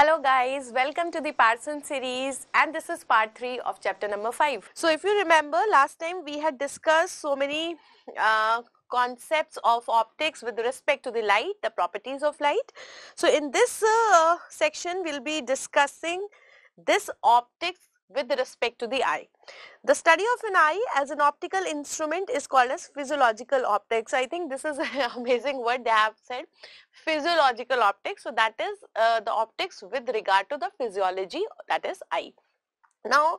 Hello guys, welcome to the Parson series and this is part 3 of chapter number 5. So if you remember last time we had discussed so many uh, concepts of optics with respect to the light, the properties of light. So in this uh, section we will be discussing this optics with respect to the eye. The study of an eye as an optical instrument is called as physiological optics. I think this is an amazing word they have said physiological optics. So that is uh, the optics with regard to the physiology that is eye. Now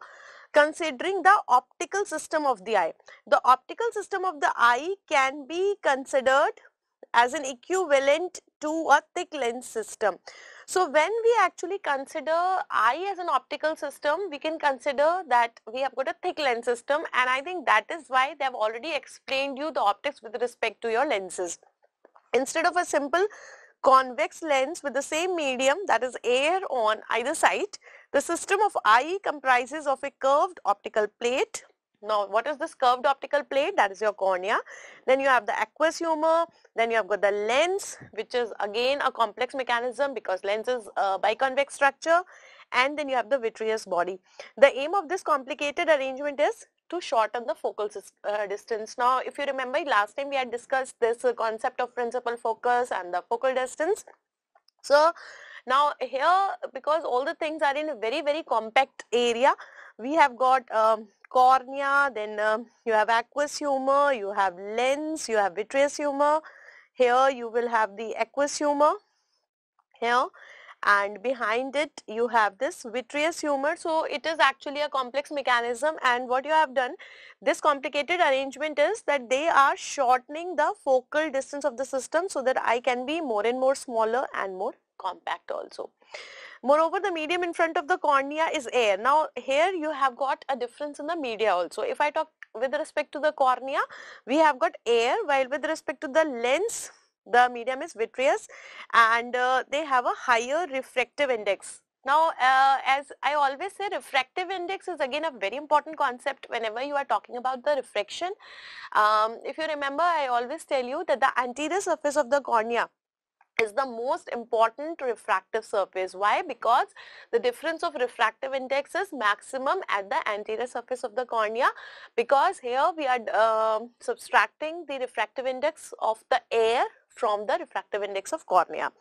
considering the optical system of the eye. The optical system of the eye can be considered as an equivalent to a thick lens system. So when we actually consider eye as an optical system, we can consider that we have got a thick lens system and I think that is why they have already explained you the optics with respect to your lenses. Instead of a simple convex lens with the same medium that is air on either side, the system of eye comprises of a curved optical plate now what is this curved optical plate? That is your cornea. Then you have the aqueous humor. Then you have got the lens which is again a complex mechanism because lens is a biconvex structure. And then you have the vitreous body. The aim of this complicated arrangement is to shorten the focal uh, distance. Now if you remember last time we had discussed this uh, concept of principal focus and the focal distance. So now here because all the things are in a very very compact area we have got um, cornea, then uh, you have aqueous humor, you have lens, you have vitreous humor. Here you will have the aqueous humor here and behind it you have this vitreous humor so it is actually a complex mechanism and what you have done this complicated arrangement is that they are shortening the focal distance of the system so that eye can be more and more smaller and more compact also. Moreover, the medium in front of the cornea is air. Now, here you have got a difference in the media also. If I talk with respect to the cornea, we have got air while with respect to the lens, the medium is vitreous and uh, they have a higher refractive index. Now, uh, as I always say, refractive index is again a very important concept whenever you are talking about the refraction. Um, if you remember, I always tell you that the anterior surface of the cornea is the most important refractive surface. Why? Because the difference of refractive index is maximum at the anterior surface of the cornea because here we are uh, subtracting the refractive index of the air from the refractive index of cornea.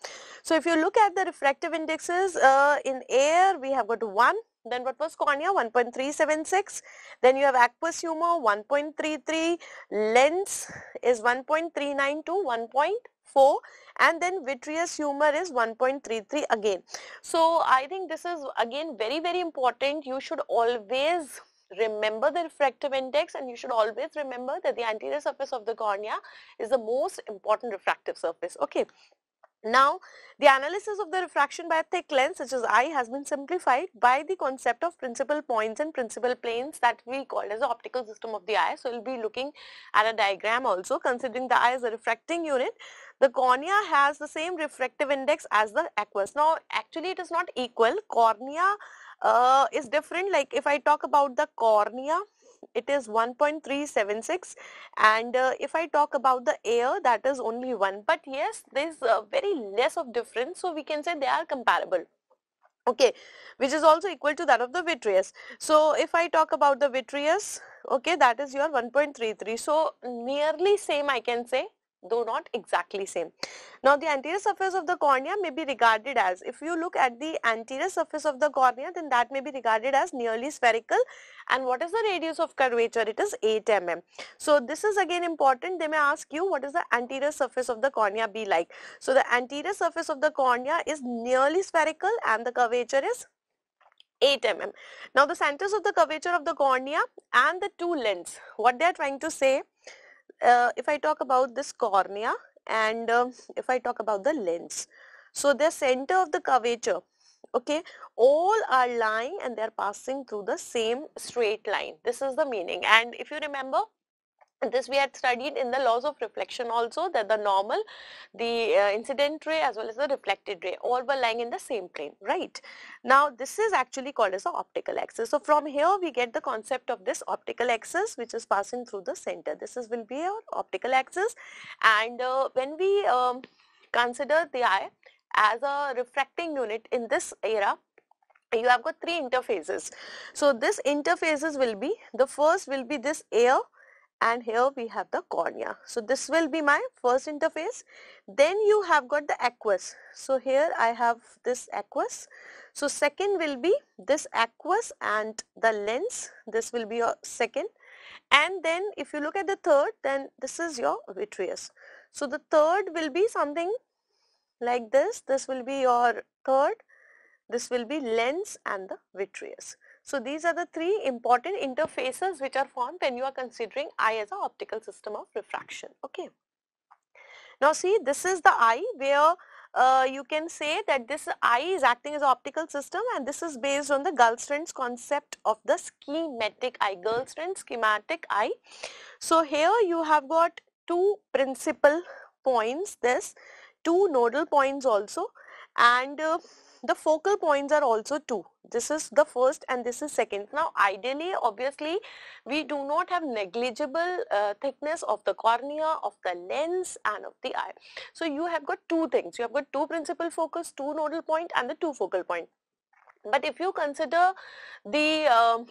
So, if you look at the refractive indexes uh, in air we have got 1 then what was cornea 1.376 then you have aqueous humor 1.33 lens is 1.392 1. 4 and then vitreous humor is 1.33 again. So I think this is again very very important. You should always remember the refractive index and you should always remember that the anterior surface of the cornea is the most important refractive surface. Okay. Now, the analysis of the refraction by a thick lens such as eye has been simplified by the concept of principal points and principal planes that we called as the optical system of the eye. So, we will be looking at a diagram also considering the eye as a refracting unit. The cornea has the same refractive index as the aqueous. Now, actually it is not equal. Cornea uh, is different like if I talk about the cornea it is 1.376 and uh, if I talk about the air that is only 1 but yes there is uh, very less of difference so we can say they are comparable okay which is also equal to that of the vitreous so if I talk about the vitreous okay that is your 1.33 so nearly same I can say though not exactly same. Now the anterior surface of the cornea may be regarded as, if you look at the anterior surface of the cornea then that may be regarded as nearly spherical and what is the radius of curvature? It is 8 mm. So this is again important, they may ask you what is the anterior surface of the cornea be like. So the anterior surface of the cornea is nearly spherical and the curvature is 8 mm. Now the centers of the curvature of the cornea and the two lens, what they are trying to say uh, if I talk about this cornea and uh, if I talk about the lens. So the center of the curvature, okay, all are lying and they are passing through the same straight line. This is the meaning. And if you remember, this we had studied in the laws of reflection also that the normal, the uh, incident ray as well as the reflected ray all were lying in the same plane, right? Now this is actually called as the optical axis. So from here we get the concept of this optical axis which is passing through the center. This is will be our optical axis and uh, when we um, consider the eye as a refracting unit in this era you have got three interfaces. So this interfaces will be the first will be this air and here we have the cornea. So this will be my first interface. Then you have got the aqueous. So here I have this aqueous. So second will be this aqueous and the lens. This will be your second. And then if you look at the third then this is your vitreous. So the third will be something like this. This will be your third. This will be lens and the vitreous. So these are the three important interfaces which are formed when you are considering eye as an optical system of refraction. Okay. Now see this is the eye where uh, you can say that this eye is acting as an optical system and this is based on the Gullstrand's concept of the schematic eye, Gullstrand's schematic eye. So here you have got two principal points, this two nodal points also and uh, the focal points are also two this is the first and this is second now ideally obviously we do not have negligible uh, thickness of the cornea of the lens and of the eye so you have got two things you have got two principal focus two nodal point and the two focal point but if you consider the um,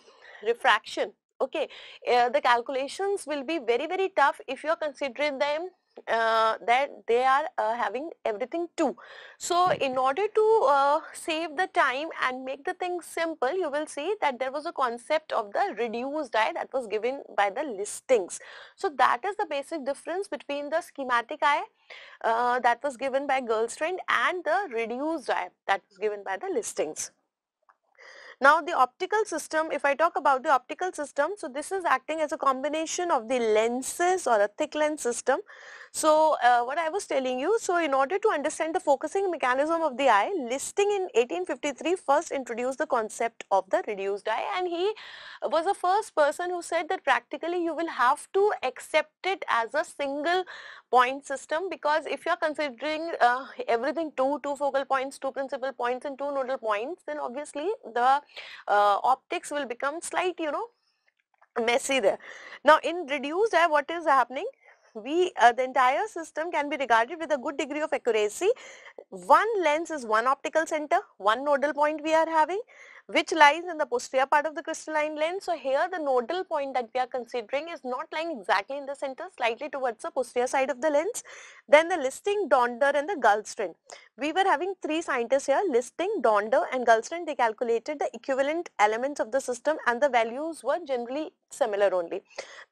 refraction okay uh, the calculations will be very very tough if you are considering them uh, that they are uh, having everything too. So in order to uh, save the time and make the thing simple, you will see that there was a concept of the reduced eye that was given by the listings. So that is the basic difference between the schematic eye uh, that was given by Girlstrand and the reduced eye that was given by the listings. Now the optical system, if I talk about the optical system, so this is acting as a combination of the lenses or a thick lens system. So uh, what I was telling you, so in order to understand the focusing mechanism of the eye, Listing in 1853 first introduced the concept of the reduced eye and he was the first person who said that practically you will have to accept it as a single point system because if you are considering uh, everything two, two focal points, two principal points and two nodal points then obviously the uh, optics will become slight you know messy there. Now in reduced eye what is happening? we uh, the entire system can be regarded with a good degree of accuracy. One lens is one optical center, one nodal point we are having which lies in the posterior part of the crystalline lens. So here the nodal point that we are considering is not lying exactly in the center, slightly towards the posterior side of the lens. Then the listing Donder and the Gullstrand. We were having three scientists here, listing Donder and Gullstrand. They calculated the equivalent elements of the system and the values were generally similar only.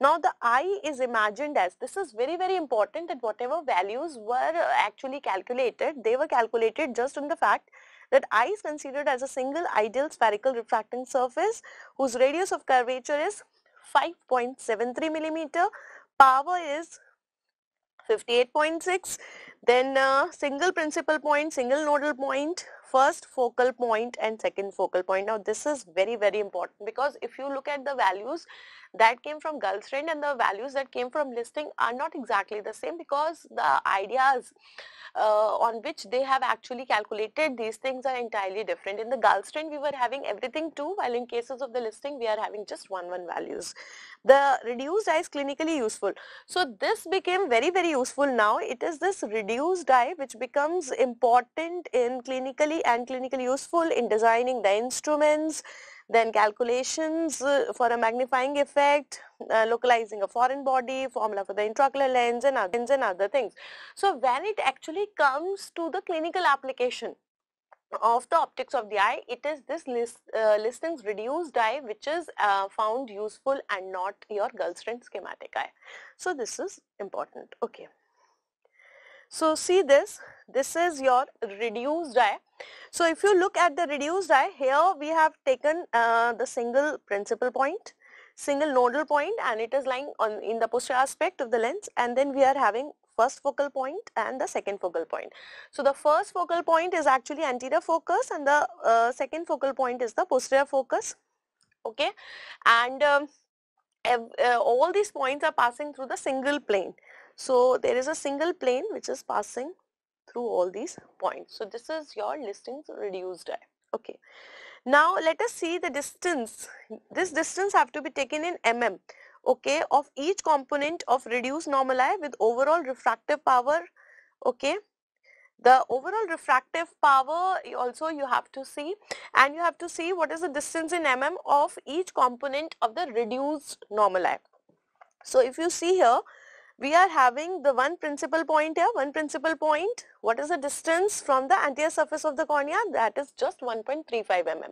Now the eye is imagined as, this is very very important that whatever values were uh, actually calculated, they were calculated just on the fact that I is considered as a single ideal spherical refracting surface whose radius of curvature is 5.73 millimeter, power is 58.6, then uh, single principal point, single nodal point, first focal point and second focal point. Now this is very very important because if you look at the values that came from Gulfstrand and the values that came from listing are not exactly the same because the ideas uh, on which they have actually calculated these things are entirely different. In the Gulfstrand we were having everything two while in cases of the listing we are having just one one values. The reduced dye is clinically useful. So this became very very useful now. It is this reduced dye which becomes important in clinically and clinically useful in designing the instruments, then calculations uh, for a magnifying effect, uh, localizing a foreign body, formula for the intraocular lens and, other, and other things. So when it actually comes to the clinical application of the optics of the eye, it is this list, uh, listings reduced eye which is uh, found useful and not your Gullstrand schematic eye. So this is important. Okay. So see this, this is your reduced dye. So if you look at the reduced dye, here we have taken uh, the single principal point, single nodal point and it is lying on in the posterior aspect of the lens and then we are having first focal point and the second focal point. So the first focal point is actually anterior focus and the uh, second focal point is the posterior focus okay and um, uh, all these points are passing through the single plane so there is a single plane which is passing through all these points. So this is your listings reduced I. Okay. Now let us see the distance. This distance have to be taken in mm okay of each component of reduced normal eye with overall refractive power okay the overall refractive power also you have to see and you have to see what is the distance in mm of each component of the reduced normal eye. so if you see here we are having the one principal point here, one principal point. What is the distance from the anterior surface of the cornea? That is just 1.35 mm.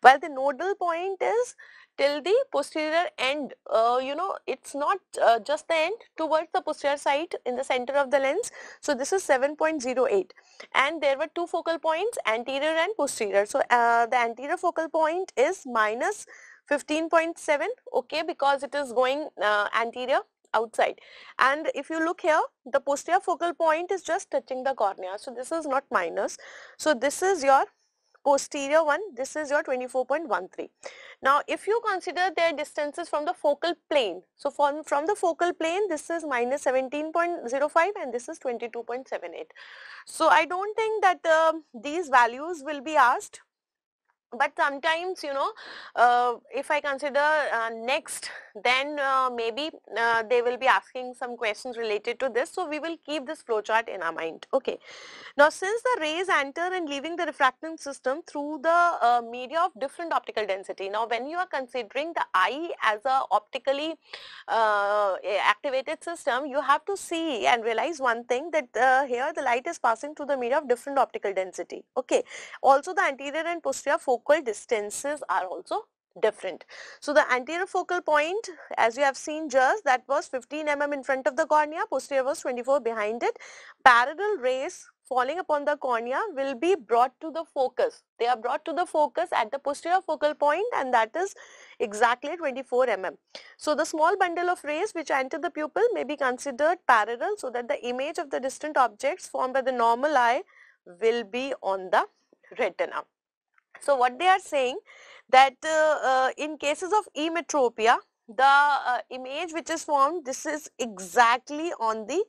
While the nodal point is till the posterior end, uh, you know, it's not uh, just the end, towards the posterior side in the center of the lens. So this is 7.08 and there were two focal points, anterior and posterior. So uh, the anterior focal point is minus 15.7, okay, because it is going uh, anterior outside and if you look here the posterior focal point is just touching the cornea so this is not minus so this is your posterior one this is your 24.13 now if you consider their distances from the focal plane so from from the focal plane this is minus 17.05 and this is 22.78 so i don't think that uh, these values will be asked but sometimes you know uh, if I consider uh, next then uh, maybe uh, they will be asking some questions related to this so we will keep this flowchart in our mind okay now since the rays enter and leaving the refracting system through the uh, media of different optical density now when you are considering the eye as a optically uh, activated system you have to see and realize one thing that here the light is passing through the media of different optical density okay also the anterior and posterior focus focal distances are also different. So the anterior focal point as you have seen just that was 15 mm in front of the cornea, posterior was 24 behind it. Parallel rays falling upon the cornea will be brought to the focus. They are brought to the focus at the posterior focal point and that is exactly 24 mm. So the small bundle of rays which enter the pupil may be considered parallel so that the image of the distant objects formed by the normal eye will be on the retina. So what they are saying that uh, uh, in cases of emetropia, the uh, image which is formed, this is exactly on the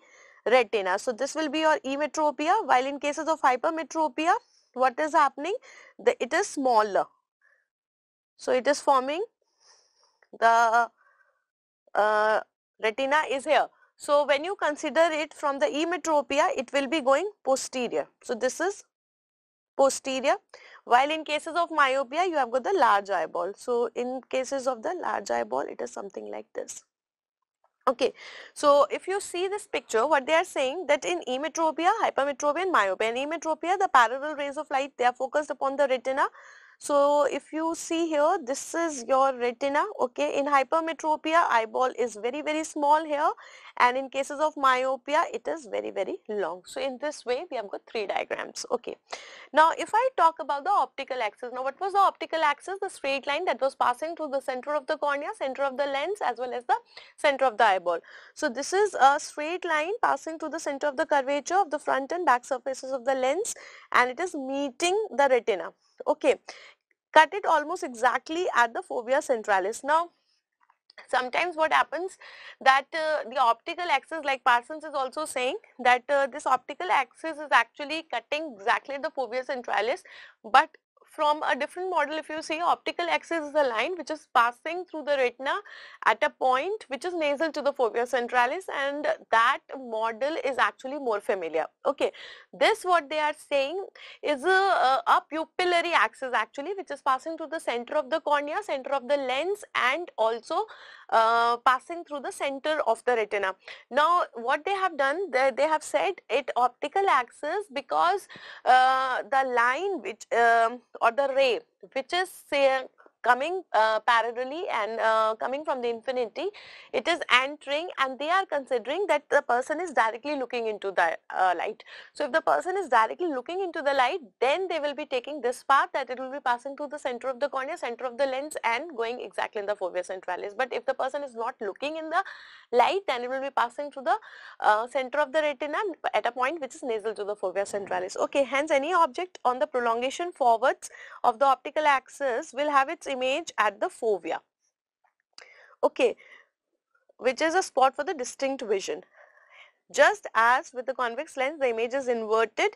retina. So this will be your emetropia while in cases of hypermetropia what is happening the, it is smaller. So it is forming the uh, retina is here. So when you consider it from the emetropia it will be going posterior. So this is posterior while in cases of myopia, you have got the large eyeball. So in cases of the large eyeball, it is something like this. Okay, so if you see this picture, what they are saying that in emetropia, hypermetropia and myopia, in emetropia, the parallel rays of light, they are focused upon the retina so if you see here, this is your retina, okay. In hypermetropia, eyeball is very, very small here and in cases of myopia, it is very, very long. So in this way, we have got three diagrams, okay. Now if I talk about the optical axis, now what was the optical axis? The straight line that was passing through the center of the cornea, center of the lens as well as the center of the eyeball. So this is a straight line passing through the center of the curvature of the front and back surfaces of the lens and it is meeting the retina okay cut it almost exactly at the fovea centralis now sometimes what happens that uh, the optical axis like Parsons is also saying that uh, this optical axis is actually cutting exactly the fovea centralis but from a different model if you see optical axis is a line which is passing through the retina at a point which is nasal to the fovea centralis and that model is actually more familiar okay this what they are saying is a, a pupillary axis actually which is passing through the center of the cornea center of the lens and also uh, passing through the center of the retina. Now what they have done, they, they have said it optical axis because uh, the line which um, or the ray which is say, coming uh, parallelly and uh, coming from the infinity it is entering and they are considering that the person is directly looking into the uh, light so if the person is directly looking into the light then they will be taking this path that it will be passing through the center of the cornea center of the lens and going exactly in the fovea centralis but if the person is not looking in the light then it will be passing through the uh, center of the retina at a point which is nasal to the fovea centralis okay hence any object on the prolongation forwards of the optical axis will have its image at the fovea. Okay, which is a spot for the distinct vision. Just as with the convex lens, the image is inverted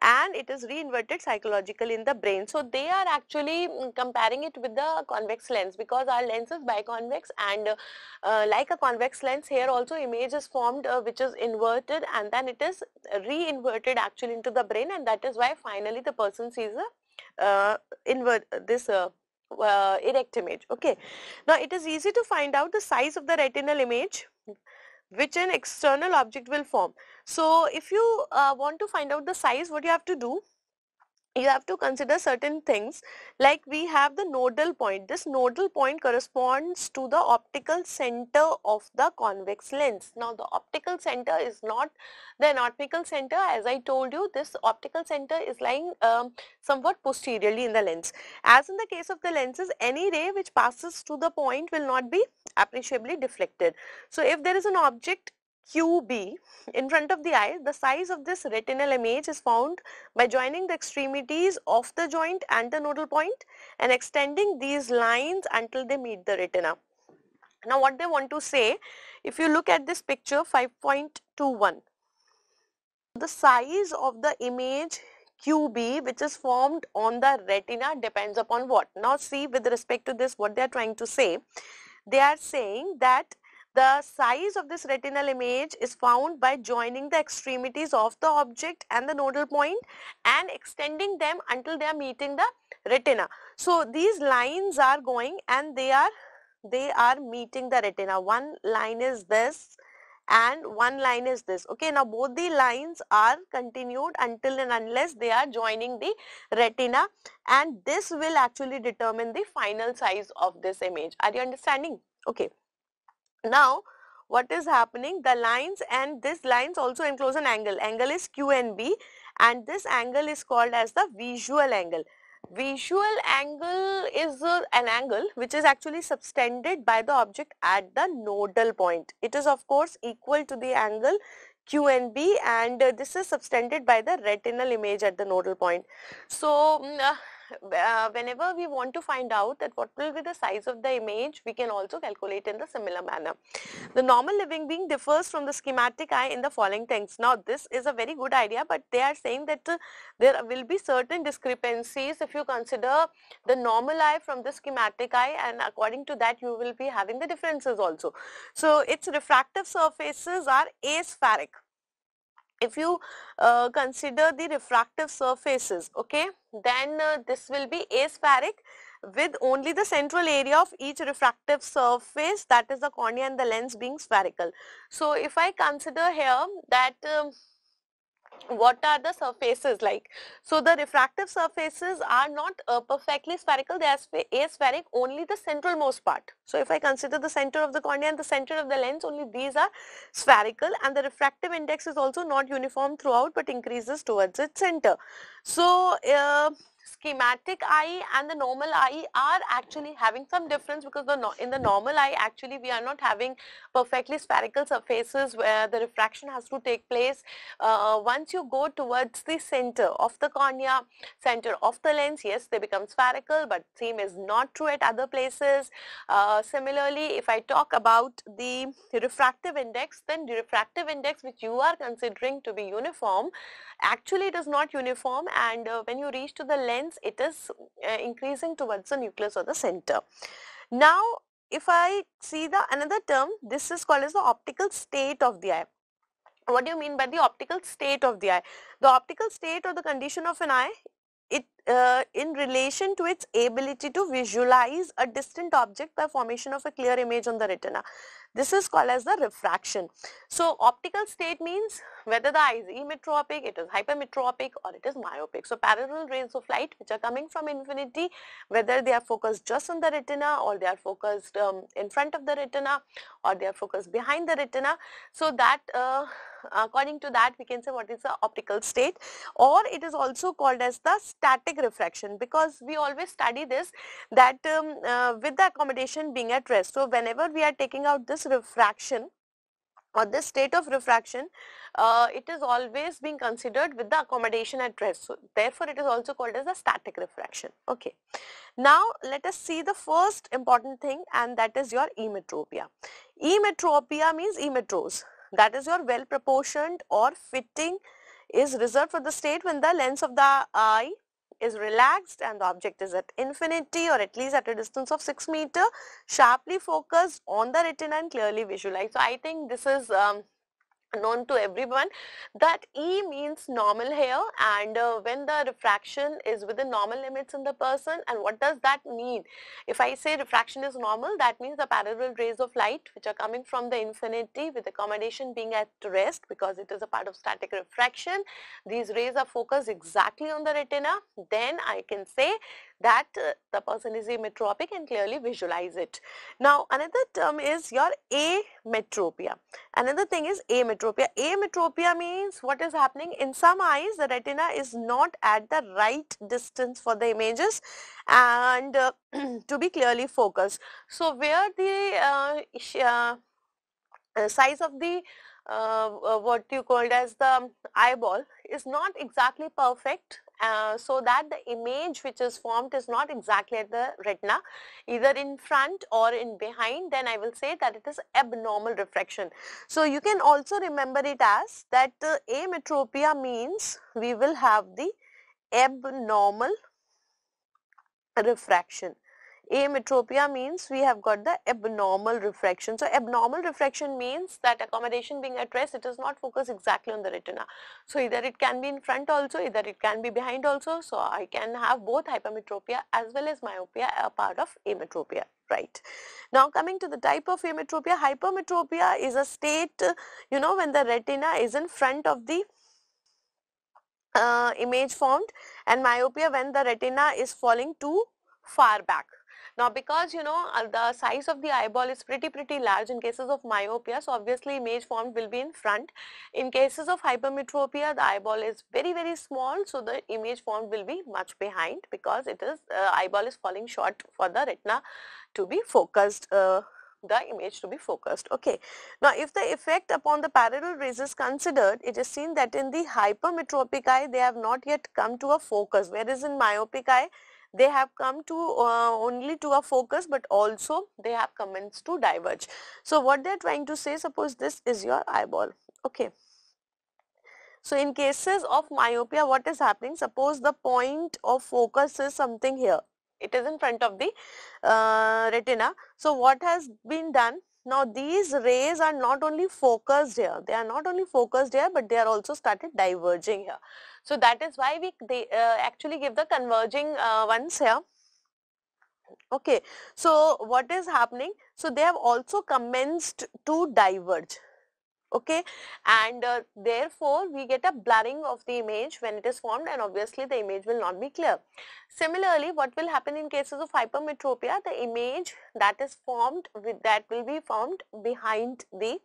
and it is reinverted psychologically in the brain. So they are actually mm, comparing it with the convex lens because our lens is biconvex and uh, uh, like a convex lens here also image is formed uh, which is inverted and then it is reinverted actually into the brain and that is why finally the person sees a uh, invert this uh, uh, erect image okay now it is easy to find out the size of the retinal image which an external object will form so if you uh, want to find out the size what you have to do you have to consider certain things like we have the nodal point. This nodal point corresponds to the optical center of the convex lens. Now the optical center is not the anatomical center as I told you this optical center is lying um, somewhat posteriorly in the lens. As in the case of the lenses any ray which passes to the point will not be appreciably deflected. So if there is an object QB in front of the eye, the size of this retinal image is found by joining the extremities of the joint and the nodal point and extending these lines until they meet the retina. Now what they want to say, if you look at this picture 5.21, the size of the image QB which is formed on the retina depends upon what? Now see with respect to this what they are trying to say, they are saying that the size of this retinal image is found by joining the extremities of the object and the nodal point and extending them until they are meeting the retina. So these lines are going and they are they are meeting the retina. One line is this and one line is this. Okay, now both the lines are continued until and unless they are joining the retina and this will actually determine the final size of this image. Are you understanding? Okay. Now what is happening the lines and this lines also enclose an angle. Angle is QNB and this angle is called as the visual angle. Visual angle is an angle which is actually subtended by the object at the nodal point. It is of course equal to the angle QNB and uh, this is subtended by the retinal image at the nodal point. So mm, uh, uh, whenever we want to find out that what will be the size of the image, we can also calculate in the similar manner. The normal living being differs from the schematic eye in the following things. Now, this is a very good idea, but they are saying that uh, there will be certain discrepancies if you consider the normal eye from the schematic eye and according to that you will be having the differences also. So, its refractive surfaces are aspheric if you uh, consider the refractive surfaces okay then uh, this will be aspheric with only the central area of each refractive surface that is the cornea and the lens being spherical. So if I consider here that um, what are the surfaces like? So the refractive surfaces are not uh, perfectly spherical, they are aspheric only the most part. So if I consider the center of the cornea and the center of the lens only these are spherical and the refractive index is also not uniform throughout but increases towards its center. So uh, schematic eye and the normal eye are actually having some difference because the no, in the normal eye actually we are not having perfectly spherical surfaces where the refraction has to take place. Uh, once you go towards the center of the cornea, center of the lens, yes they become spherical but same is not true at other places. Uh, similarly, if I talk about the refractive index, then the refractive index which you are considering to be uniform, actually it is not uniform and uh, when you reach to the lens means it is uh, increasing towards the nucleus or the center. Now if I see the another term this is called as the optical state of the eye. What do you mean by the optical state of the eye? The optical state or the condition of an eye it uh, in relation to its ability to visualize a distant object by formation of a clear image on the retina. This is called as the refraction. So optical state means whether the eye is emetropic, it is hypermetropic or it is myopic. So parallel rays of light which are coming from infinity, whether they are focused just on the retina or they are focused um, in front of the retina or they are focused behind the retina. So that uh, according to that we can say what is the optical state or it is also called as the static refraction because we always study this that um, uh, with the accommodation being at rest. So whenever we are taking out this refraction or this state of refraction, uh, it is always being considered with the accommodation at rest. So therefore, it is also called as the static refraction. Okay. Now, let us see the first important thing and that is your emetropia. Emetropia means emetros. That is your well proportioned or fitting is reserved for the state when the lens of the eye is relaxed and the object is at infinity or at least at a distance of 6 meter sharply focused on the retina and clearly visualized. So I think this is um, known to everyone that E means normal here and uh, when the refraction is within normal limits in the person and what does that mean? If I say refraction is normal that means the parallel rays of light which are coming from the infinity with accommodation being at rest because it is a part of static refraction. These rays are focused exactly on the retina then I can say that uh, the person is ametropic and clearly visualize it. Now another term is your ametropia. Another thing is ametropia. Ametropia means what is happening in some eyes the retina is not at the right distance for the images and uh, to be clearly focused. So where the uh, uh, uh, size of the uh, what you called as the eyeball is not exactly perfect uh, so that the image which is formed is not exactly at the retina either in front or in behind then I will say that it is abnormal refraction. So you can also remember it as that uh, ametropia means we will have the abnormal refraction. Ametropia means we have got the abnormal refraction. So abnormal refraction means that accommodation being at rest, it is not focused exactly on the retina. So either it can be in front also, either it can be behind also. So I can have both hypermetropia as well as myopia a part of ametropia right. Now coming to the type of ametropia, hypermetropia is a state, you know, when the retina is in front of the uh, image formed and myopia when the retina is falling too far back now because you know uh, the size of the eyeball is pretty pretty large in cases of myopia so obviously image formed will be in front. In cases of hypermetropia the eyeball is very very small so the image formed will be much behind because it is uh, eyeball is falling short for the retina to be focused uh, the image to be focused okay now if the effect upon the parallel rays is considered it is seen that in the hypermetropic eye they have not yet come to a focus whereas in myopic eye they have come to uh, only to a focus but also they have commenced to diverge. So what they are trying to say suppose this is your eyeball okay. So in cases of myopia what is happening suppose the point of focus is something here it is in front of the uh, retina. So what has been done now these rays are not only focused here, they are not only focused here but they are also started diverging here. So that is why we they, uh, actually give the converging uh, ones here. Okay, so what is happening? So they have also commenced to diverge. Okay, and uh, therefore we get a blurring of the image when it is formed and obviously the image will not be clear. Similarly, what will happen in cases of hypermetropia, the image that is formed with that will be formed behind the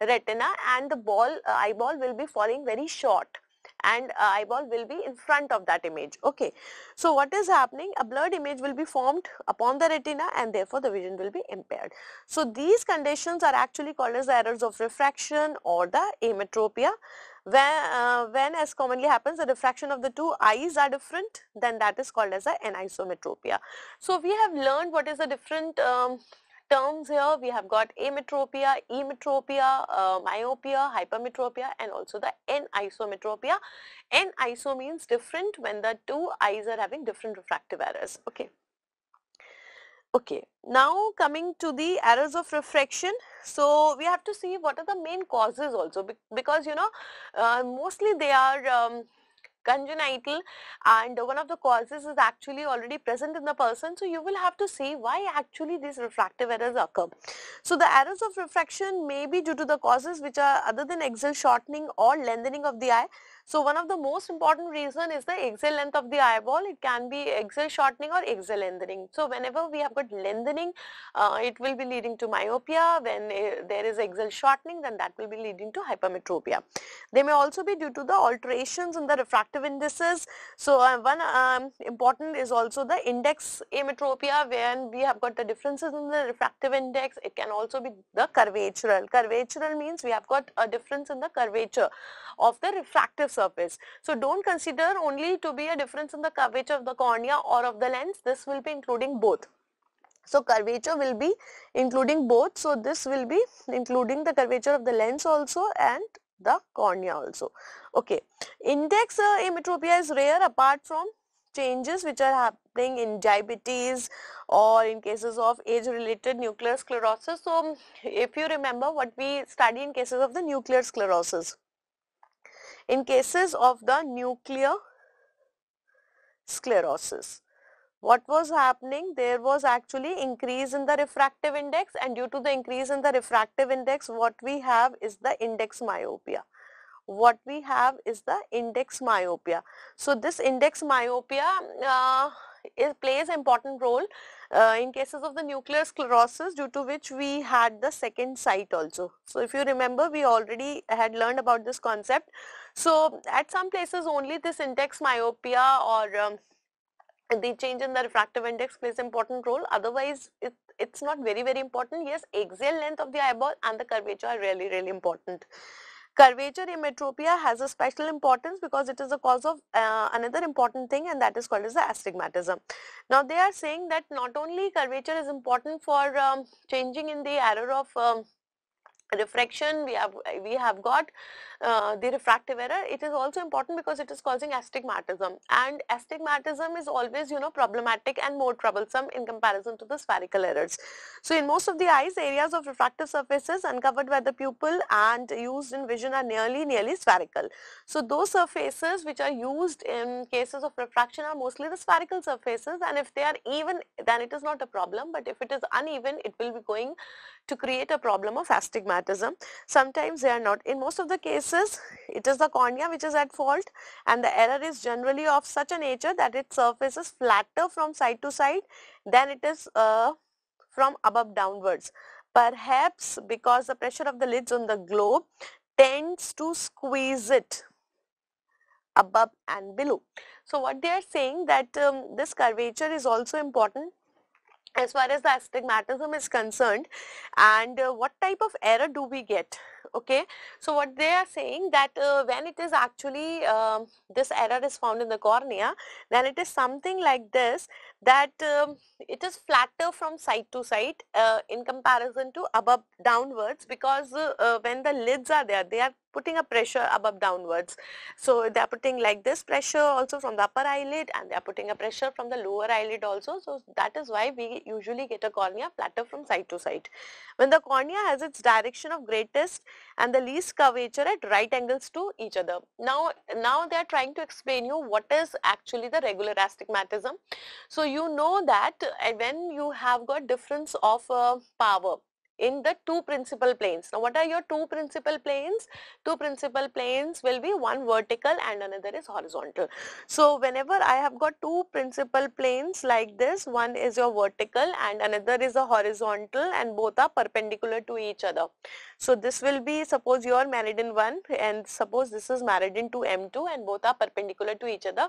retina and the ball uh, eyeball will be falling very short and uh, eyeball will be in front of that image. Okay. So what is happening? A blurred image will be formed upon the retina and therefore the vision will be impaired. So these conditions are actually called as the errors of refraction or the ametropia when, uh, when, as commonly happens the refraction of the two eyes are different then that is called as an anisometropia. So we have learned what is the different um, terms here. We have got ametropia, emetropia, uh, myopia, hypermetropia and also the N-isometropia. N-iso means different when the two eyes are having different refractive errors. Okay. Okay, now coming to the errors of refraction. So we have to see what are the main causes also because you know uh, mostly they are um, congenital and one of the causes is actually already present in the person. So you will have to see why actually these refractive errors occur. So the errors of refraction may be due to the causes which are other than axial shortening or lengthening of the eye so one of the most important reason is the axial length of the eyeball. It can be axial shortening or axial lengthening. So whenever we have got lengthening, uh, it will be leading to myopia. When uh, there is axial shortening, then that will be leading to hypermetropia. They may also be due to the alterations in the refractive indices. So uh, one um, important is also the index ametropia when we have got the differences in the refractive index. It can also be the curvatural. Curvatural means we have got a difference in the curvature of the refractive surface. So don't consider only to be a difference in the curvature of the cornea or of the lens. This will be including both. So curvature will be including both. So this will be including the curvature of the lens also and the cornea also. Okay. Index uh, emetropia is rare apart from changes which are happening in diabetes or in cases of age related nuclear sclerosis. So if you remember what we study in cases of the nuclear sclerosis in cases of the nuclear sclerosis. What was happening? There was actually increase in the refractive index and due to the increase in the refractive index, what we have is the index myopia. What we have is the index myopia. So, this index myopia uh, plays important role uh, in cases of the nuclear sclerosis due to which we had the second site also. So if you remember we already had learned about this concept. So at some places only this index myopia or um, the change in the refractive index plays important role otherwise it, it's not very very important. Yes axial length of the eyeball and the curvature are really really important. Curvature emetropia has a special importance because it is a cause of uh, another important thing and that is called as the astigmatism. Now they are saying that not only curvature is important for um, changing in the error of um, refraction we have we have got uh, the refractive error, it is also important because it is causing astigmatism and astigmatism is always you know problematic and more troublesome in comparison to the spherical errors. So in most of the eyes, areas of refractive surfaces uncovered by the pupil and used in vision are nearly nearly spherical. So those surfaces which are used in cases of refraction are mostly the spherical surfaces and if they are even then it is not a problem but if it is uneven it will be going to create a problem of astigmatism. Sometimes they are not. In most of the cases it is the cornea which is at fault and the error is generally of such a nature that its surface is flatter from side to side than it is uh, from above downwards. Perhaps because the pressure of the lids on the globe tends to squeeze it above and below. So what they are saying that um, this curvature is also important as far as the astigmatism is concerned and uh, what type of error do we get? okay so what they are saying that uh, when it is actually um, this error is found in the cornea then it is something like this that um, it is flatter from side to side uh, in comparison to above downwards because uh, uh, when the lids are there they are putting a pressure above downwards so they are putting like this pressure also from the upper eyelid and they are putting a pressure from the lower eyelid also so that is why we usually get a cornea flatter from side to side when the cornea has its direction of greatest and the least curvature at right angles to each other. Now, now they are trying to explain you what is actually the regular astigmatism. So you know that uh, when you have got difference of uh, power in the two principal planes. Now what are your two principal planes? Two principal planes will be one vertical and another is horizontal. So whenever I have got two principal planes like this, one is your vertical and another is a horizontal and both are perpendicular to each other. So this will be suppose your meridian 1 and suppose this is meridian 2 M2 and both are perpendicular to each other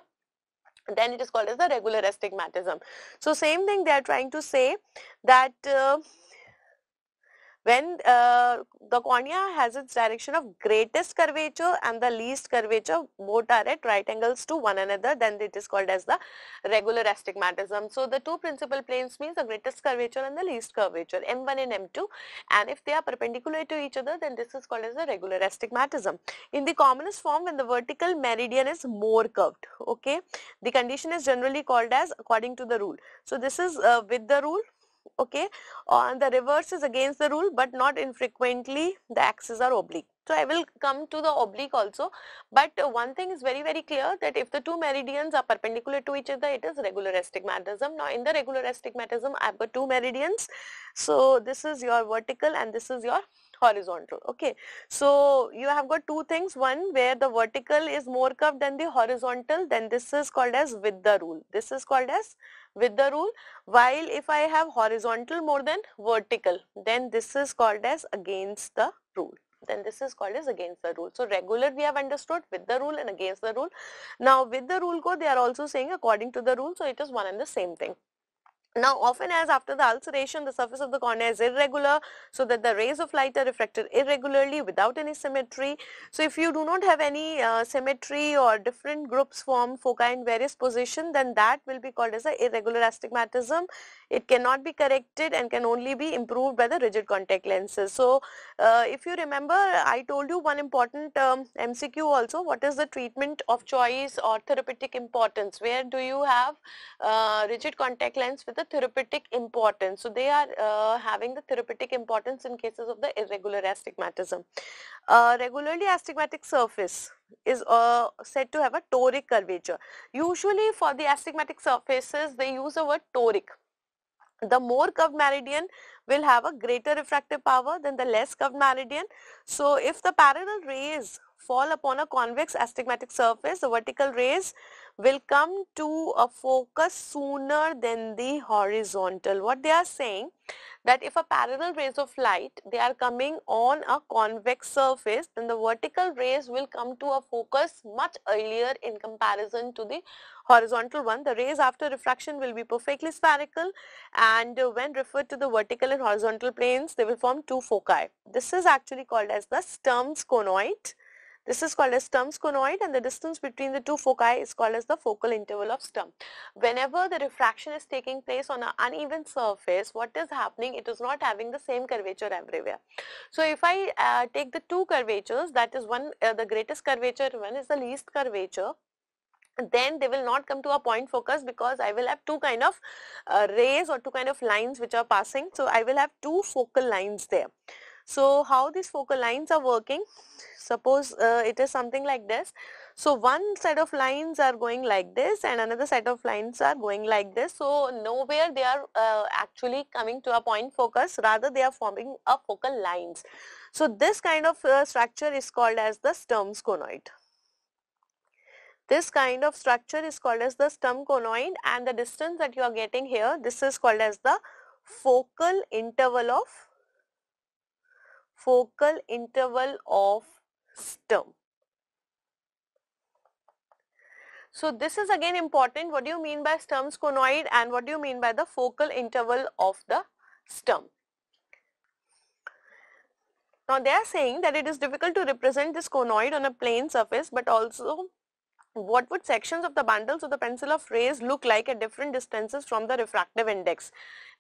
then it is called as the regular astigmatism. So same thing they are trying to say that uh, when uh, the cornea has its direction of greatest curvature and the least curvature both are at right angles to one another then it is called as the regular astigmatism. So the two principal planes means the greatest curvature and the least curvature M1 and M2 and if they are perpendicular to each other then this is called as the regular astigmatism. In the commonest form when the vertical meridian is more curved okay the condition is generally called as according to the rule. So this is uh, with the rule okay on uh, the reverse is against the rule but not infrequently the axes are oblique so I will come to the oblique also but one thing is very very clear that if the two meridians are perpendicular to each other it is regular astigmatism. Now in the regular astigmatism I have got two meridians. So this is your vertical and this is your horizontal okay so you have got two things one where the vertical is more curved than the horizontal then this is called as with the rule this is called as with the rule while if I have horizontal more than vertical then this is called as against the rule then this is called as against the rule. So regular we have understood with the rule and against the rule. Now with the rule code they are also saying according to the rule so it is one and the same thing. Now often as after the ulceration the surface of the cornea is irregular so that the rays of light are refracted irregularly without any symmetry. So if you do not have any uh, symmetry or different groups form foci in various position then that will be called as an irregular astigmatism. It cannot be corrected and can only be improved by the rigid contact lenses. So uh, if you remember I told you one important um, MCQ also what is the treatment of choice or therapeutic importance where do you have uh, rigid contact lens with the therapeutic importance. So they are uh, having the therapeutic importance in cases of the irregular astigmatism. Uh, regularly astigmatic surface is uh, said to have a toric curvature. Usually for the astigmatic surfaces they use the word toric. The more curved meridian will have a greater refractive power than the less curved meridian. So if the parallel rays fall upon a convex astigmatic surface, the vertical rays will come to a focus sooner than the horizontal. What they are saying that if a parallel rays of light, they are coming on a convex surface, then the vertical rays will come to a focus much earlier in comparison to the horizontal one. The rays after refraction will be perfectly spherical and when referred to the vertical and horizontal planes, they will form two foci. This is actually called as the Sturm's conoid. This is called as sturm's conoid and the distance between the two foci is called as the focal interval of sturm. Whenever the refraction is taking place on an uneven surface, what is happening? It is not having the same curvature everywhere. So if I uh, take the two curvatures, that is one uh, the greatest curvature, one is the least curvature, then they will not come to a point focus because I will have two kind of uh, rays or two kind of lines which are passing. So I will have two focal lines there. So how these focal lines are working? Suppose uh, it is something like this. So one set of lines are going like this and another set of lines are going like this. So nowhere they are uh, actually coming to a point focus rather they are forming a focal lines. So this kind of uh, structure is called as the Sturm's conoid. This kind of structure is called as the sturm conoid and the distance that you are getting here this is called as the focal interval of focal interval of stem. So this is again important. What do you mean by stem's conoid and what do you mean by the focal interval of the stem? Now they are saying that it is difficult to represent this conoid on a plane surface but also what would sections of the bundles of the pencil of rays look like at different distances from the refractive index.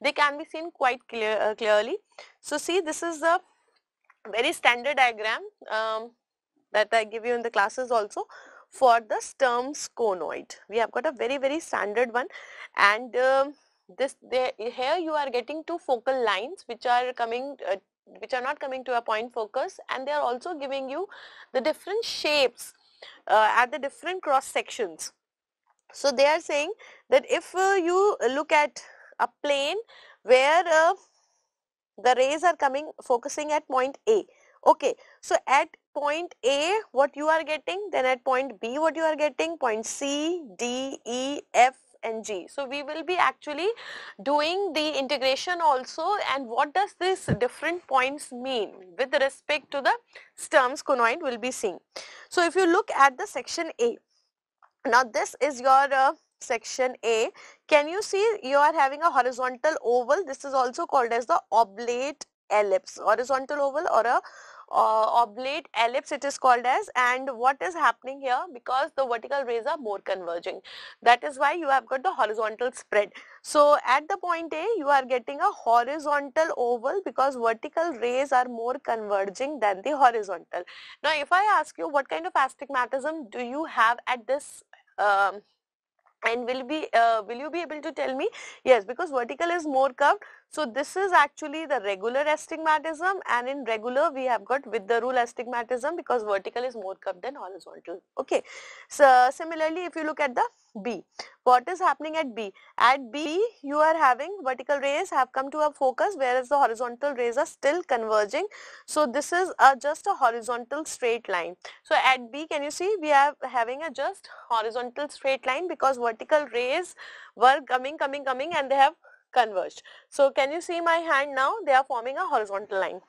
They can be seen quite clear, uh, clearly. So see this is the very standard diagram um, that I give you in the classes also for the Sturm's conoid. We have got a very very standard one and uh, this they, here you are getting two focal lines which are coming uh, which are not coming to a point focus and they are also giving you the different shapes uh, at the different cross sections. So they are saying that if uh, you look at a plane where uh, the rays are coming focusing at point A. Okay, so at point A what you are getting, then at point B what you are getting, point C, D, E, F and G. So we will be actually doing the integration also and what does this different points mean with respect to the Sturm's conoid we will be seeing. So if you look at the section A, now this is your uh, section A, can you see you are having a horizontal oval. This is also called as the oblate ellipse. Horizontal oval or a uh, oblate ellipse it is called as and what is happening here because the vertical rays are more converging that is why you have got the horizontal spread so at the point a you are getting a horizontal oval because vertical rays are more converging than the horizontal now if i ask you what kind of astigmatism do you have at this um, and will be uh, will you be able to tell me yes because vertical is more curved so this is actually the regular astigmatism and in regular we have got with the rule astigmatism because vertical is more curved than horizontal. Okay. So similarly if you look at the B, what is happening at B? At B you are having vertical rays have come to a focus whereas the horizontal rays are still converging. So this is a, just a horizontal straight line. So at B can you see we are having a just horizontal straight line because vertical rays were coming coming coming and they have converged. So can you see my hand now? They are forming a horizontal line.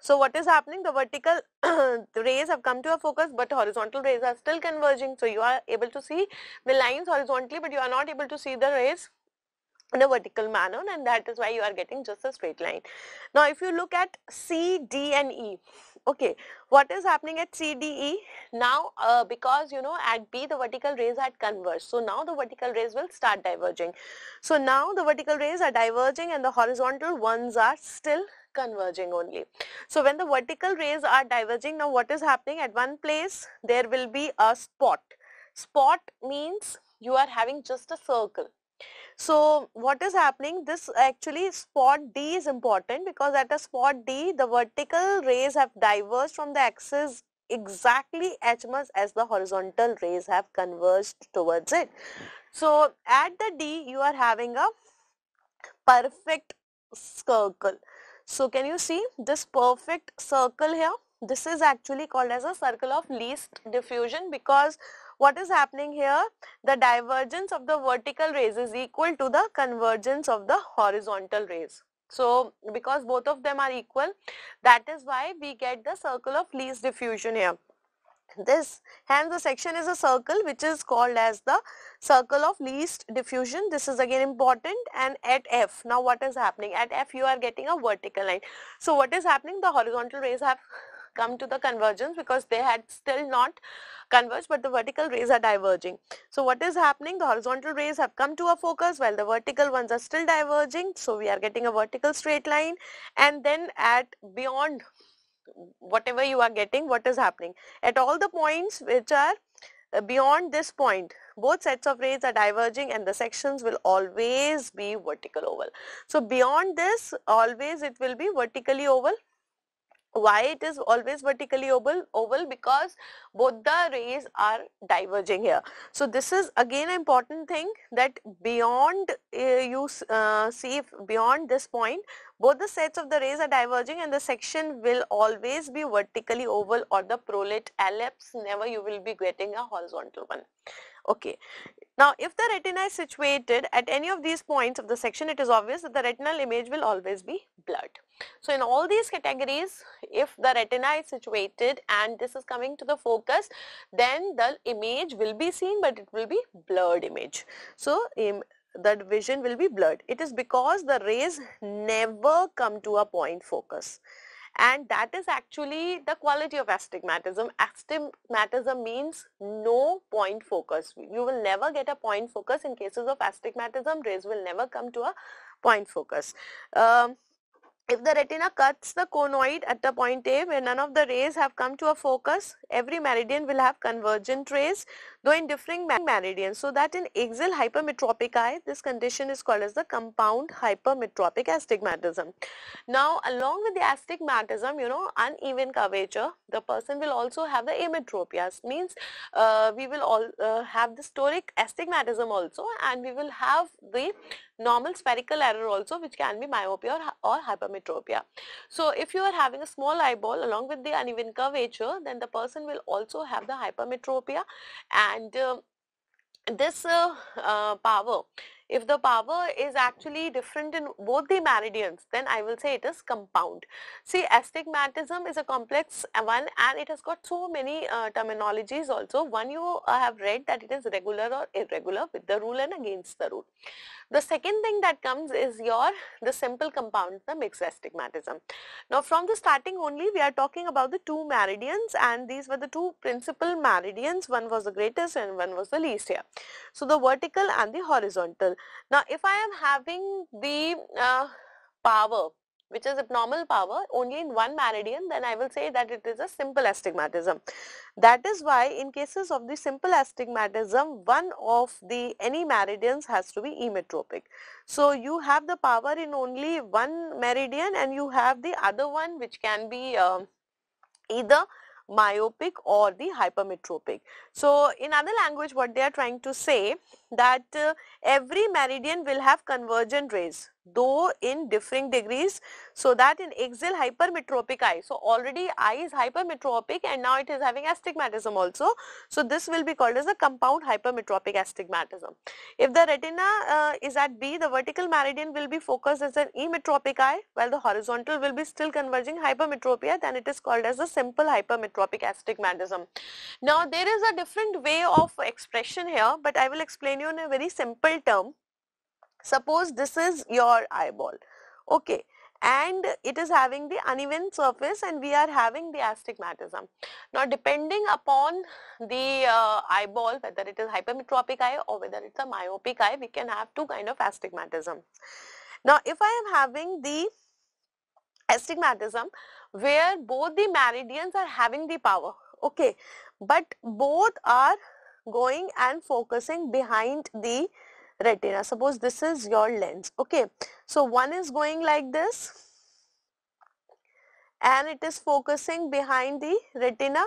So what is happening? The vertical rays have come to a focus but horizontal rays are still converging. So you are able to see the lines horizontally but you are not able to see the rays in a vertical manner and that is why you are getting just a straight line. Now if you look at C, D and E, Okay, what is happening at CDE? Now, uh, because you know at B the vertical rays had converged. So now the vertical rays will start diverging. So now the vertical rays are diverging and the horizontal ones are still converging only. So when the vertical rays are diverging, now what is happening at one place? There will be a spot. Spot means you are having just a circle so what is happening? This actually spot D is important because at a spot D, the vertical rays have diverged from the axis exactly as much as the horizontal rays have converged towards it. So at the D, you are having a perfect circle. So can you see this perfect circle here? This is actually called as a circle of least diffusion because what is happening here? The divergence of the vertical rays is equal to the convergence of the horizontal rays. So because both of them are equal, that is why we get the circle of least diffusion here. This hence the section is a circle which is called as the circle of least diffusion. This is again important and at F. Now what is happening? At F you are getting a vertical line. So what is happening? The horizontal rays have come to the convergence because they had still not converged but the vertical rays are diverging. So what is happening? The horizontal rays have come to a focus while the vertical ones are still diverging. So we are getting a vertical straight line and then at beyond whatever you are getting what is happening at all the points which are uh, beyond this point both sets of rays are diverging and the sections will always be vertical oval. So beyond this always it will be vertically oval why it is always vertically oval oval because both the rays are diverging here so this is again an important thing that beyond uh, you uh, see beyond this point both the sets of the rays are diverging and the section will always be vertically oval or the prolate ellipse never you will be getting a horizontal one Okay. Now, if the retina is situated at any of these points of the section, it is obvious that the retinal image will always be blurred. So, in all these categories, if the retina is situated and this is coming to the focus, then the image will be seen, but it will be blurred image. So, um, that vision will be blurred. It is because the rays never come to a point focus and that is actually the quality of astigmatism. Astigmatism means no point focus. You will never get a point focus in cases of astigmatism. Rays will never come to a point focus. Um, if the retina cuts the conoid at the point A where none of the rays have come to a focus, every meridian will have convergent rays though in differing meridians. So that in axial hypermetropic eye, this condition is called as the compound hypermetropic astigmatism. Now along with the astigmatism, you know, uneven curvature, the person will also have the ametropias means uh, we will all uh, have the storic astigmatism also and we will have the normal spherical error also which can be myopia or, or hypermetropia metropia. So if you are having a small eyeball along with the uneven curvature, then the person will also have the hypermetropia and uh, this uh, uh, power if the power is actually different in both the meridians, then I will say it is compound. See, astigmatism is a complex one and it has got so many uh, terminologies also. One you uh, have read that it is regular or irregular with the rule and against the rule. The second thing that comes is your the simple compound, the mixed astigmatism. Now from the starting only we are talking about the two meridians and these were the two principal meridians. One was the greatest and one was the least here. So the vertical and the horizontal. Now, if I am having the uh, power, which is abnormal power only in one meridian, then I will say that it is a simple astigmatism. That is why in cases of the simple astigmatism, one of the any meridians has to be emetropic. So you have the power in only one meridian and you have the other one which can be uh, either myopic or the hypermetropic. So in other language what they are trying to say that uh, every meridian will have convergent rays though in differing degrees so that in axial hypermetropic eye so already eye is hypermetropic and now it is having astigmatism also so this will be called as a compound hypermetropic astigmatism if the retina uh, is at b the vertical meridian will be focused as an emetropic eye while the horizontal will be still converging hypermetropia then it is called as a simple hypermetropic astigmatism now there is a different way of expression here but i will explain you in a very simple term. Suppose this is your eyeball, okay, and it is having the uneven surface and we are having the astigmatism. Now depending upon the uh, eyeball whether it is hypermetropic eye or whether it's a myopic eye we can have two kind of astigmatism. Now if I am having the astigmatism where both the meridians are having the power okay but both are going and focusing behind the retina. Suppose this is your lens. Okay. So one is going like this and it is focusing behind the retina.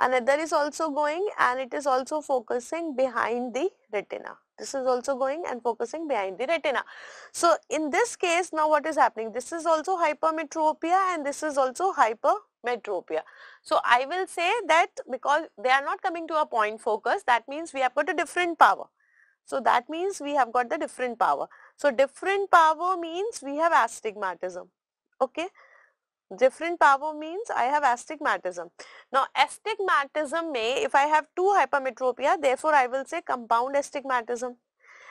Another is also going and it is also focusing behind the retina. This is also going and focusing behind the retina. So in this case now what is happening? This is also hypermetropia and this is also hyper metropia. So I will say that because they are not coming to a point focus that means we have got a different power. So that means we have got the different power. So different power means we have astigmatism. Okay. Different power means I have astigmatism. Now astigmatism may if I have two hypermetropia therefore I will say compound astigmatism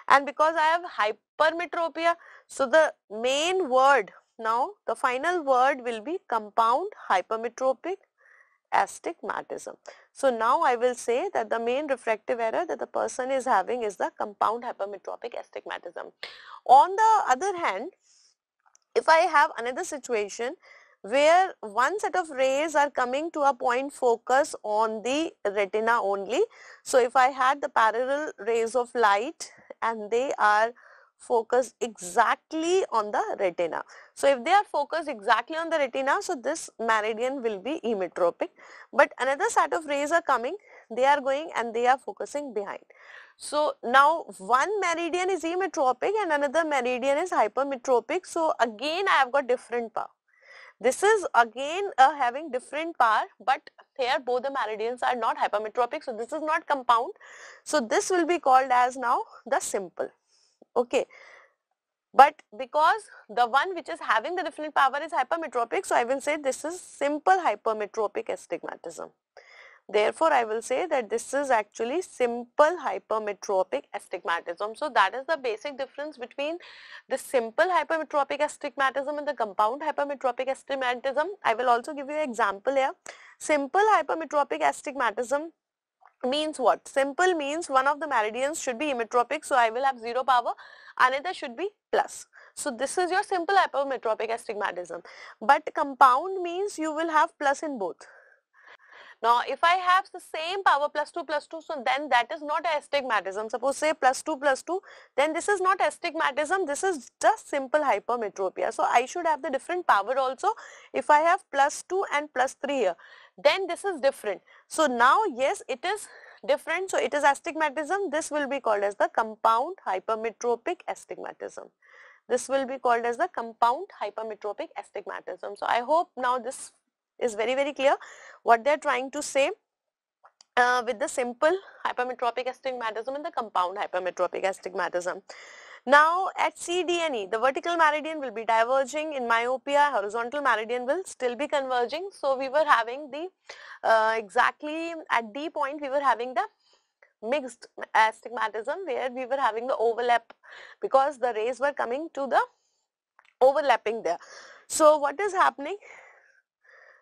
and because I have hypermetropia so the main word now the final word will be compound hypermetropic astigmatism. So now I will say that the main refractive error that the person is having is the compound hypermetropic astigmatism. On the other hand, if I have another situation where one set of rays are coming to a point focus on the retina only. So if I had the parallel rays of light and they are focused exactly on the retina. So if they are focused exactly on the retina, so this meridian will be emmetropic. But another set of rays are coming, they are going and they are focusing behind. So now one meridian is emmetropic and another meridian is hypermetropic. So again I have got different power. This is again uh, having different power but here both the meridians are not hypermetropic. So this is not compound. So this will be called as now the simple. Okay. But because the one which is having the different power is hypermetropic, so I will say this is simple hypermetropic astigmatism. Therefore, I will say that this is actually simple hypermetropic astigmatism. So that is the basic difference between the simple hypermetropic astigmatism and the compound hypermetropic astigmatism. I will also give you an example here. Simple hypermetropic astigmatism means what? Simple means one of the meridians should be emetropic. So I will have zero power. Another should be plus. So this is your simple hypermetropic astigmatism. But compound means you will have plus in both. Now, if I have the same power plus 2 plus 2, so then that is not astigmatism. Suppose say plus 2 plus 2, then this is not astigmatism, this is just simple hypermetropia. So, I should have the different power also. If I have plus 2 and plus 3 here, then this is different. So, now yes, it is different. So, it is astigmatism. This will be called as the compound hypermetropic astigmatism this will be called as the compound hypermetropic astigmatism. So I hope now this is very very clear what they are trying to say uh, with the simple hypermetropic astigmatism and the compound hypermetropic astigmatism. Now at CDNE, the vertical meridian will be diverging in myopia, horizontal meridian will still be converging. So we were having the, uh, exactly at D point we were having the mixed astigmatism where we were having the overlap because the rays were coming to the overlapping there. So what is happening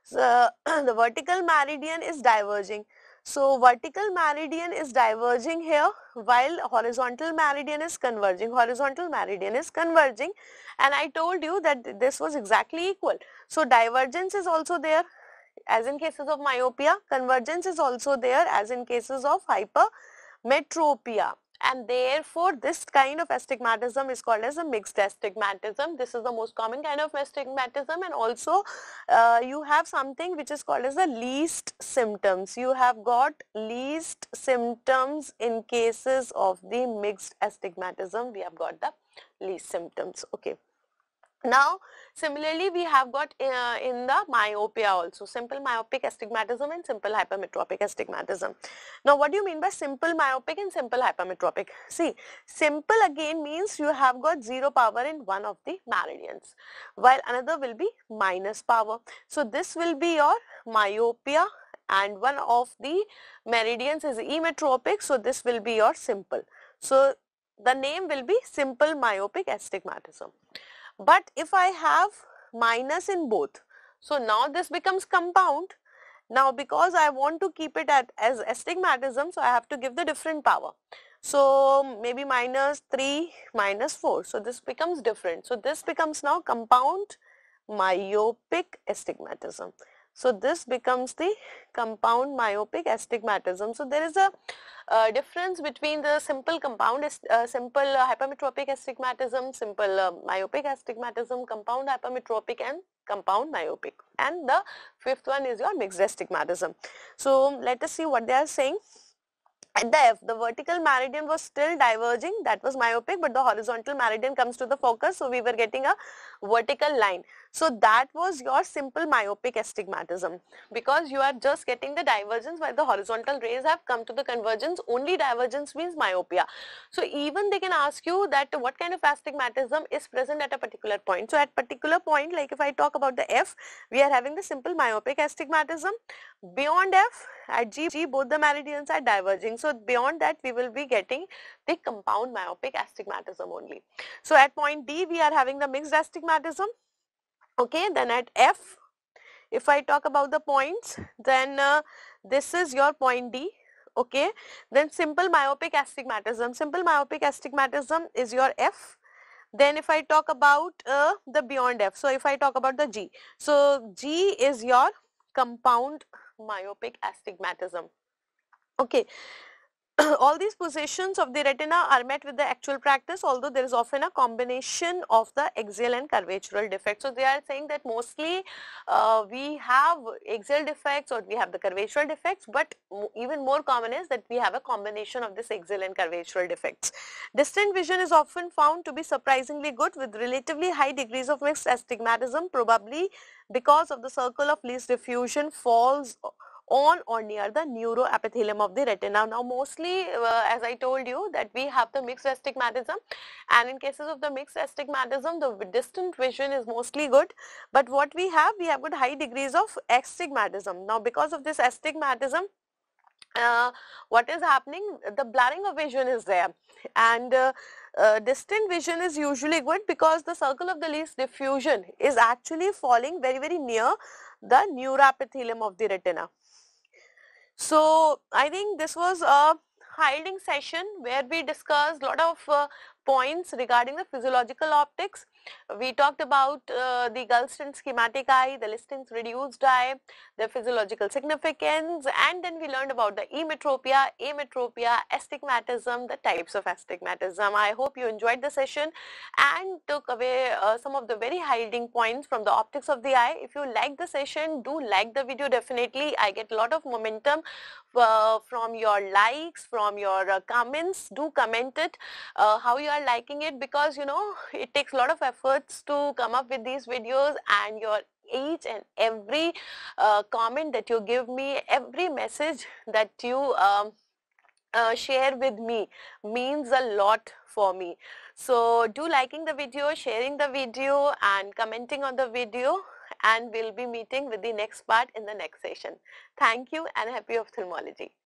so the vertical meridian is diverging. So vertical meridian is diverging here while horizontal meridian is converging. Horizontal meridian is converging and I told you that this was exactly equal. So divergence is also there as in cases of myopia. Convergence is also there as in cases of hypermetropia and therefore this kind of astigmatism is called as a mixed astigmatism. This is the most common kind of astigmatism and also uh, you have something which is called as the least symptoms. You have got least symptoms in cases of the mixed astigmatism. We have got the least symptoms. Okay. Now, similarly, we have got uh, in the myopia also, simple myopic astigmatism and simple hypermetropic astigmatism. Now, what do you mean by simple myopic and simple hypermetropic? See, simple again means you have got zero power in one of the meridians, while another will be minus power. So, this will be your myopia and one of the meridians is emetropic, so this will be your simple. So, the name will be simple myopic astigmatism. But if I have minus in both, so now this becomes compound. Now because I want to keep it at, as astigmatism, so I have to give the different power. So maybe minus 3, minus 4. So this becomes different. So this becomes now compound myopic astigmatism. So this becomes the compound myopic astigmatism. So there is a uh, difference between the simple compound, uh, simple uh, hypermetropic astigmatism, simple uh, myopic astigmatism, compound hypermetropic and compound myopic. And the fifth one is your mixed astigmatism. So let us see what they are saying. At the F, the vertical meridian was still diverging, that was myopic, but the horizontal meridian comes to the focus, so we were getting a vertical line. So that was your simple myopic astigmatism because you are just getting the divergence while the horizontal rays have come to the convergence. Only divergence means myopia. So even they can ask you that what kind of astigmatism is present at a particular point. So at particular point like if I talk about the F, we are having the simple myopic astigmatism. Beyond F, at G, G both the meridians are diverging. So beyond that we will be getting the compound myopic astigmatism only. So at point D we are having the mixed astigmatism okay then at F if I talk about the points then uh, this is your point D okay then simple myopic astigmatism simple myopic astigmatism is your F then if I talk about uh, the beyond F so if I talk about the G so G is your compound myopic astigmatism okay all these positions of the retina are met with the actual practice although there is often a combination of the axial and curvatural defects. So they are saying that mostly uh, we have axial defects or we have the curvatural defects but even more common is that we have a combination of this axial and curvatural defects. Distant vision is often found to be surprisingly good with relatively high degrees of mixed astigmatism probably because of the circle of least diffusion falls on or near the neuroepithelium of the retina. Now mostly uh, as I told you that we have the mixed astigmatism and in cases of the mixed astigmatism the distant vision is mostly good but what we have we have good high degrees of astigmatism. Now because of this astigmatism uh, what is happening the blurring of vision is there and uh, uh, distant vision is usually good because the circle of the least diffusion is actually falling very very near the neuroepithelium of the retina. So I think this was a hiding session where we discussed lot of uh, points regarding the physiological optics we talked about uh, the Gulston schematic eye, the Listing's reduced eye, the physiological significance and then we learned about the emetropia, ametropia, astigmatism, the types of astigmatism. I hope you enjoyed the session and took away uh, some of the very hiding points from the optics of the eye. If you like the session, do like the video definitely. I get a lot of momentum uh, from your likes, from your uh, comments. Do comment it, uh, how you are liking it because you know it takes a lot of effort efforts to come up with these videos and your each and every uh, comment that you give me, every message that you um, uh, share with me means a lot for me. So do liking the video, sharing the video and commenting on the video and we'll be meeting with the next part in the next session. Thank you and happy ophthalmology.